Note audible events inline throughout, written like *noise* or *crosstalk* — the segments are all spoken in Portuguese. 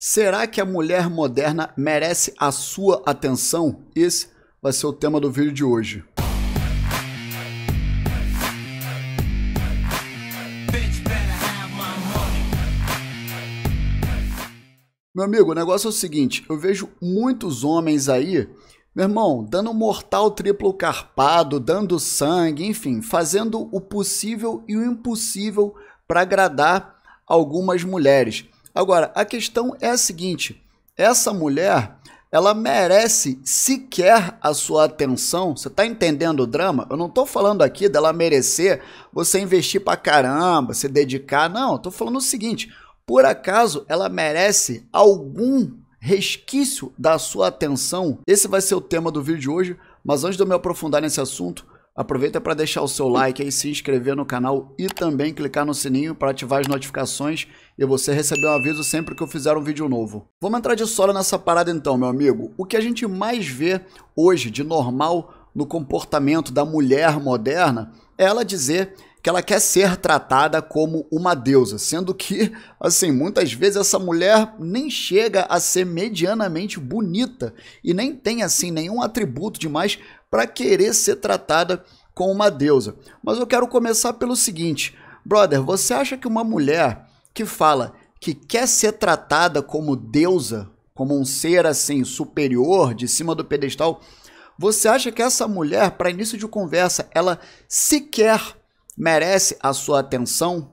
Será que a mulher moderna merece a sua atenção? Esse vai ser o tema do vídeo de hoje. Meu amigo, o negócio é o seguinte: eu vejo muitos homens aí, meu irmão, dando mortal triplo carpado, dando sangue, enfim, fazendo o possível e o impossível para agradar algumas mulheres. Agora, a questão é a seguinte: essa mulher, ela merece sequer a sua atenção. Você está entendendo o drama? Eu não estou falando aqui dela merecer você investir pra caramba, se dedicar. Não, estou falando o seguinte: por acaso ela merece algum resquício da sua atenção? Esse vai ser o tema do vídeo de hoje. Mas antes de eu me aprofundar nesse assunto, Aproveita para deixar o seu like aí, se inscrever no canal e também clicar no sininho para ativar as notificações e você receber um aviso sempre que eu fizer um vídeo novo. Vamos entrar de sola nessa parada então, meu amigo. O que a gente mais vê hoje de normal no comportamento da mulher moderna é ela dizer que ela quer ser tratada como uma deusa, sendo que, assim, muitas vezes essa mulher nem chega a ser medianamente bonita e nem tem, assim, nenhum atributo demais para querer ser tratada com uma deusa. Mas eu quero começar pelo seguinte, brother, você acha que uma mulher que fala que quer ser tratada como deusa, como um ser assim superior, de cima do pedestal, você acha que essa mulher, para início de conversa, ela sequer merece a sua atenção?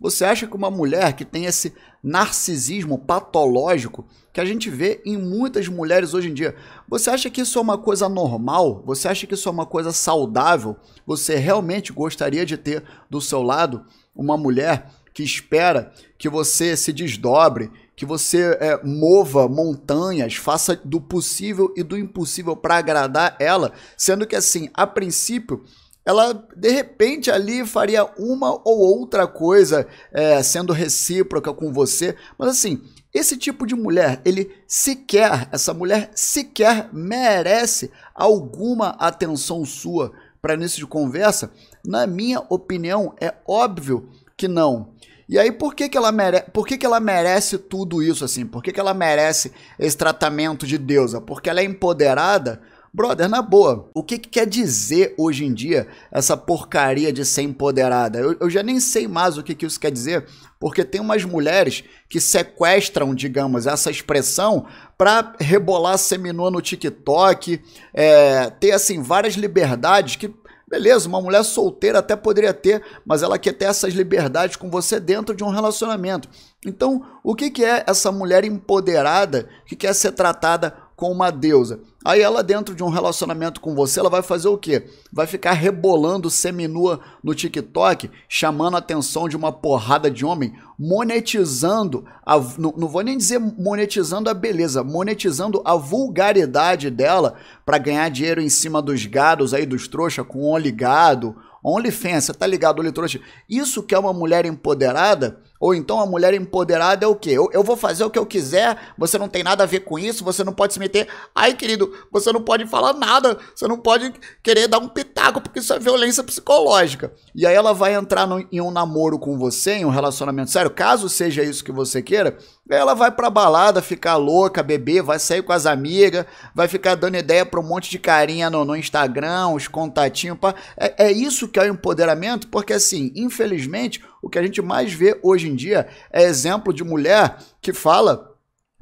Você acha que uma mulher que tem esse narcisismo patológico que a gente vê em muitas mulheres hoje em dia. Você acha que isso é uma coisa normal? Você acha que isso é uma coisa saudável? Você realmente gostaria de ter do seu lado uma mulher que espera que você se desdobre, que você é, mova montanhas, faça do possível e do impossível para agradar ela, sendo que assim, a princípio, ela de repente ali faria uma ou outra coisa é, sendo recíproca com você, mas assim, esse tipo de mulher, ele sequer, essa mulher sequer merece alguma atenção sua para início de conversa? Na minha opinião, é óbvio que não. E aí, por que, que, ela, mere... por que, que ela merece tudo isso assim? Por que, que ela merece esse tratamento de deusa? Porque ela é empoderada? Brother, na boa, o que, que, quer dizer hoje em dia essa porcaria de ser empoderada? Eu, eu já nem sei mais o que, que isso quer dizer, porque tem umas mulheres que sequestram, digamos, essa expressão para rebolar seminua no TikTok, é, ter assim várias liberdades que Beleza, uma mulher solteira até poderia ter, mas ela quer ter essas liberdades com você dentro de um relacionamento. Então, o que, que é essa mulher empoderada que quer ser tratada com uma deusa. Aí ela dentro de um relacionamento com você, ela vai fazer o quê? Vai ficar rebolando seminua no TikTok, chamando a atenção de uma porrada de homem, monetizando, a, não, não vou nem dizer monetizando a beleza, monetizando a vulgaridade dela para ganhar dinheiro em cima dos gados aí, dos trouxa, com o ligado, OnlyFans, tá ligado, olho trouxa. Isso que é uma mulher empoderada, ou então a mulher empoderada é o quê? Eu, eu, vou fazer o que eu quiser, você não tem nada a ver com isso, você não pode se meter. Ai, querido, você não pode falar nada, você não pode querer dar um pitaco, porque isso é violência psicológica. E aí ela vai entrar no, em um namoro com você, em um relacionamento sério, caso seja isso que você queira, ela vai pra balada, ficar louca, beber, vai sair com as amigas, vai ficar dando ideia pra um monte de carinha no, no Instagram, os contatinhos. Pra... É, é isso que é o empoderamento, porque assim, infelizmente, o que a gente mais vê hoje em dia é exemplo de mulher que fala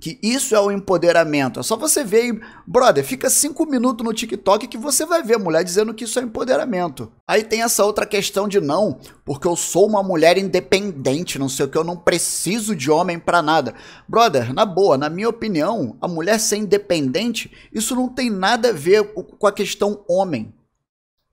que isso é o empoderamento. É só você ver, e, brother, fica cinco minutos no TikTok que você vai ver mulher dizendo que isso é empoderamento. Aí tem essa outra questão de não, porque eu sou uma mulher independente, não sei o que, eu não preciso de homem para nada. Brother, na boa, na minha opinião, a mulher ser independente, isso não tem nada a ver com a questão homem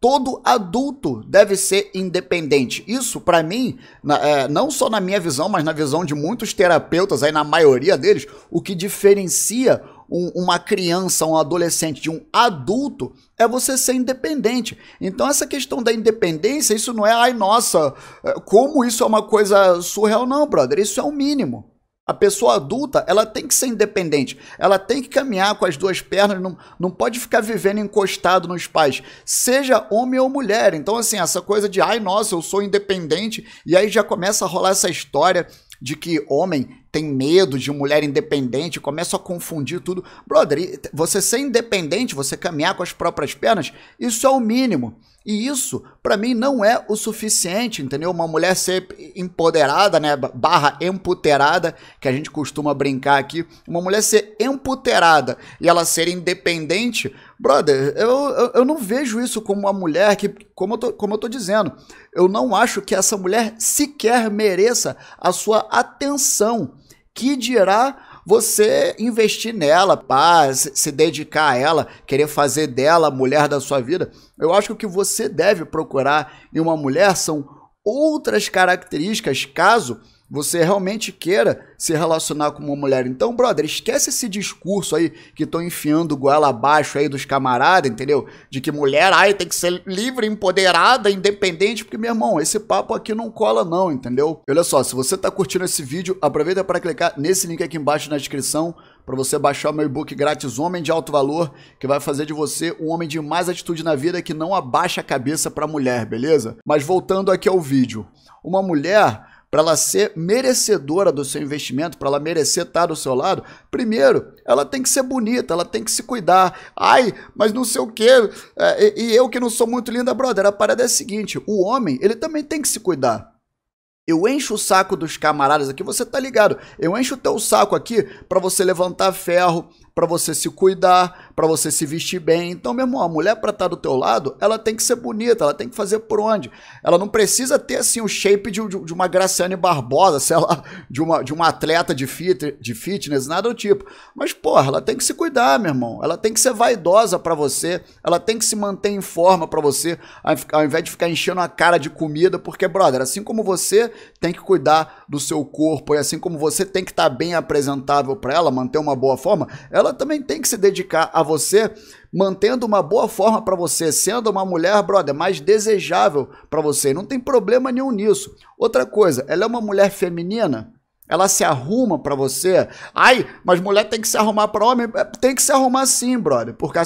todo adulto deve ser independente. Isso, para mim, na, é, não só na minha visão, mas na visão de muitos terapeutas, aí na maioria deles, o que diferencia um, uma criança, um adolescente de um adulto é você ser independente. Então, essa questão da independência, isso não é, ai, nossa, é, como isso é uma coisa surreal, não, brother. Isso é o mínimo. A pessoa adulta, ela tem que ser independente, ela tem que caminhar com as duas pernas, não, não pode ficar vivendo encostado nos pais, seja homem ou mulher. Então, assim, essa coisa de, ai, nossa, eu sou independente, e aí já começa a rolar essa história de que homem tem medo de mulher independente, começa a confundir tudo. Brother, você ser independente, você caminhar com as próprias pernas, isso é o mínimo. E isso, para mim, não é o suficiente, entendeu? Uma mulher ser empoderada, né? Barra emputerada que a gente costuma brincar aqui. Uma mulher ser emputerada e ela ser independente Brother, eu, eu, eu, não vejo isso como uma mulher que, como eu, tô, como eu tô dizendo, eu não acho que essa mulher sequer mereça a sua atenção. Que dirá você investir nela, pá, se dedicar a ela, querer fazer dela a mulher da sua vida. Eu acho que o que você deve procurar em uma mulher são outras características, caso você realmente queira se relacionar com uma mulher. Então, brother, esquece esse discurso aí que estão enfiando goela abaixo aí dos camaradas, entendeu? De que mulher, ai, tem que ser livre, empoderada, independente, porque, meu irmão, esse papo aqui não cola não, entendeu? Olha só, se você tá curtindo esse vídeo, aproveita para clicar nesse link aqui embaixo na descrição para você baixar meu e-book grátis Homem de Alto Valor, que vai fazer de você um homem de mais atitude na vida que não abaixa a cabeça para mulher, beleza? Mas voltando aqui ao vídeo. Uma mulher para ela ser merecedora do seu investimento, para ela merecer estar tá do seu lado, primeiro, ela tem que ser bonita, ela tem que se cuidar. Ai, mas não sei o quê. É, e, e eu que não sou muito linda, brother. A parada é a seguinte: o homem, ele também tem que se cuidar. Eu encho o saco dos camaradas aqui, você tá ligado? Eu encho o teu saco aqui para você levantar ferro, para você se cuidar, para você se vestir bem. Então, meu irmão, a mulher para estar tá do teu lado, ela tem que ser bonita, ela tem que fazer por onde. Ela não precisa ter assim o shape de, de, de uma Graciane Barbosa, *laughs* sei lá, de uma, de uma atleta de, fit, de fitness, nada do tipo. Mas, porra, ela tem que se cuidar, meu irmão. Ela tem que ser vaidosa para você, ela tem que se manter em forma para você, ao invés de ficar enchendo a cara de comida, porque, brother, assim como você tem que cuidar do seu corpo e assim como você tem que estar tá bem apresentável para ela, manter uma boa forma, ela ela também tem que se dedicar a você, mantendo uma boa forma para você, sendo uma mulher, brother, mais desejável para você. Não tem problema nenhum nisso. Outra coisa, ela é uma mulher feminina? Ela se arruma para você. Ai, mas mulher tem que se arrumar para homem? É, tem que se arrumar sim, brother. Porque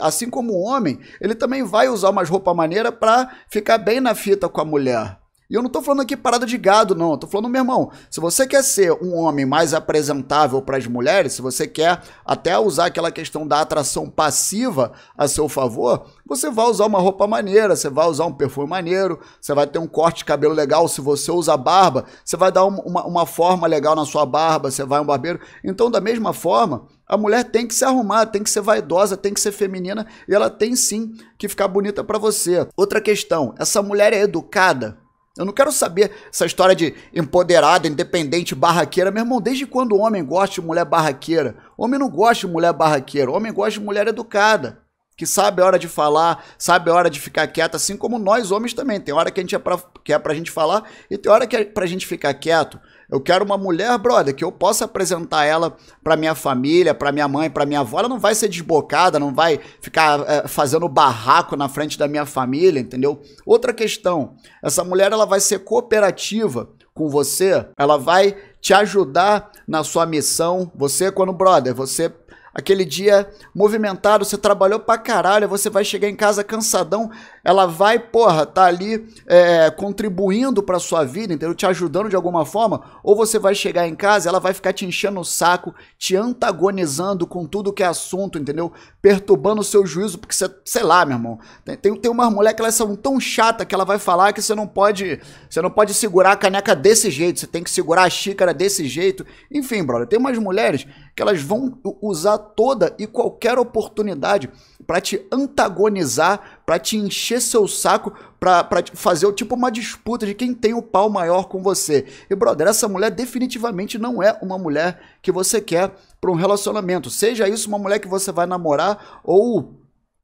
assim como o homem, ele também vai usar umas roupas maneiras para ficar bem na fita com a mulher. E eu não tô falando aqui parada de gado, não. Eu tô falando, meu irmão, se você quer ser um homem mais apresentável para as mulheres, se você quer até usar aquela questão da atração passiva a seu favor, você vai usar uma roupa maneira, você vai usar um perfume maneiro, você vai ter um corte de cabelo legal. Se você usa barba, você vai dar uma, uma forma legal na sua barba, você vai um barbeiro. Então, da mesma forma, a mulher tem que se arrumar, tem que ser vaidosa, tem que ser feminina e ela tem sim que ficar bonita para você. Outra questão, essa mulher é educada? Eu não quero saber essa história de empoderada, independente, barraqueira. Meu irmão, desde quando o homem gosta de mulher barraqueira? Homem não gosta de mulher barraqueira, homem gosta de mulher educada que sabe a hora de falar, sabe a hora de ficar quieto, assim como nós homens também. Tem hora que, a gente é pra, que é pra gente falar e tem hora que é pra gente ficar quieto. Eu quero uma mulher, brother, que eu possa apresentar ela para minha família, para minha mãe, para minha avó. Ela não vai ser desbocada, não vai ficar é, fazendo barraco na frente da minha família, entendeu? Outra questão, essa mulher ela vai ser cooperativa com você, ela vai te ajudar na sua missão. Você quando brother, você aquele dia movimentado, você trabalhou pra caralho, você vai chegar em casa cansadão, ela vai, porra, tá ali é, contribuindo para sua vida, entendeu? Te ajudando de alguma forma, ou você vai chegar em casa, ela vai ficar te enchendo o saco, te antagonizando com tudo que é assunto, entendeu? Perturbando o seu juízo, porque você, sei lá, meu irmão. Tem, tem, tem umas mulheres que elas são tão chatas que ela vai falar que você não pode, você não pode segurar a caneca desse jeito, você tem que segurar a xícara desse jeito. Enfim, brother, tem umas mulheres que elas vão usar toda e qualquer oportunidade para te antagonizar para te encher seu saco, para fazer tipo uma disputa de quem tem o pau maior com você. E, brother, essa mulher definitivamente não é uma mulher que você quer para um relacionamento. Seja isso uma mulher que você vai namorar ou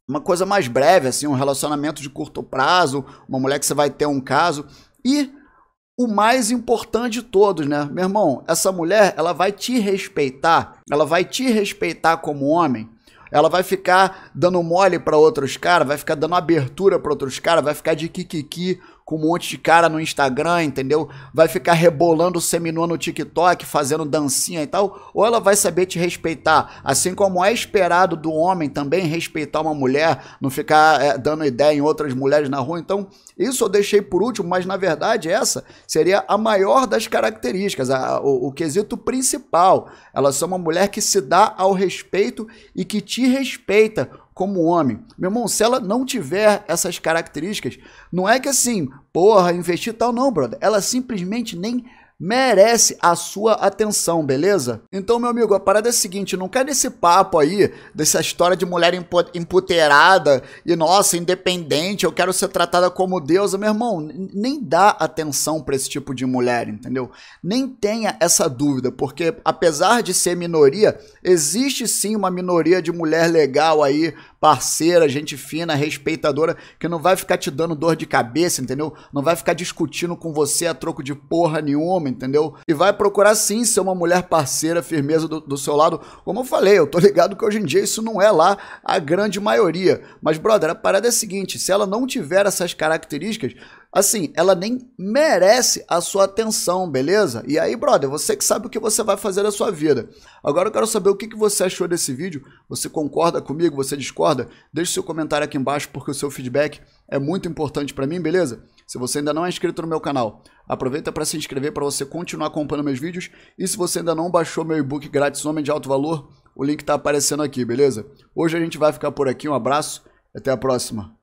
uma coisa mais breve, assim, um relacionamento de curto prazo, uma mulher que você vai ter um caso. E o mais importante de todos, né? Meu irmão, essa mulher, ela vai te respeitar, ela vai te respeitar como homem ela vai ficar dando mole para outros caras, vai ficar dando abertura para outros caras, vai ficar de kikiki com um monte de cara no Instagram, entendeu? Vai ficar rebolando seminô no TikTok, fazendo dancinha e tal, ou ela vai saber te respeitar. Assim como é esperado do homem também respeitar uma mulher, não ficar é, dando ideia em outras mulheres na rua. Então, isso eu deixei por último, mas na verdade essa seria a maior das características, a, o, o quesito principal. Ela é uma mulher que se dá ao respeito e que te respeita como homem. Meu irmão, se ela não tiver essas características, não é que assim, porra, investir tal, não, brother. Ela simplesmente nem merece a sua atenção, beleza? Então, meu amigo, a parada é a seguinte, não cai nesse papo aí, dessa história de mulher empoterada e, nossa, independente, eu quero ser tratada como deusa. Meu irmão, nem dá atenção para esse tipo de mulher, entendeu? Nem tenha essa dúvida, porque apesar de ser minoria, existe sim uma minoria de mulher legal aí, parceira, gente fina, respeitadora, que não vai ficar te dando dor de cabeça, entendeu? Não vai ficar discutindo com você a troco de porra nenhuma, entendeu? E vai procurar sim ser uma mulher parceira, firmeza do, do seu lado. Como eu falei, eu tô ligado que hoje em dia isso não é lá a grande maioria. Mas, brother, a parada é a seguinte: se ela não tiver essas características, assim, ela nem merece a sua atenção, beleza? E aí, brother, você que sabe o que você vai fazer da sua vida. Agora eu quero saber o que, que você achou desse vídeo. Você concorda comigo? Você discorda? Deixe seu comentário aqui embaixo porque o seu feedback é muito importante para mim, beleza? Se você ainda não é inscrito no meu canal, aproveita para se inscrever para você continuar acompanhando meus vídeos. E se você ainda não baixou meu e-book grátis Homem de Alto Valor, o link está aparecendo aqui, beleza? Hoje a gente vai ficar por aqui. Um abraço. Até a próxima.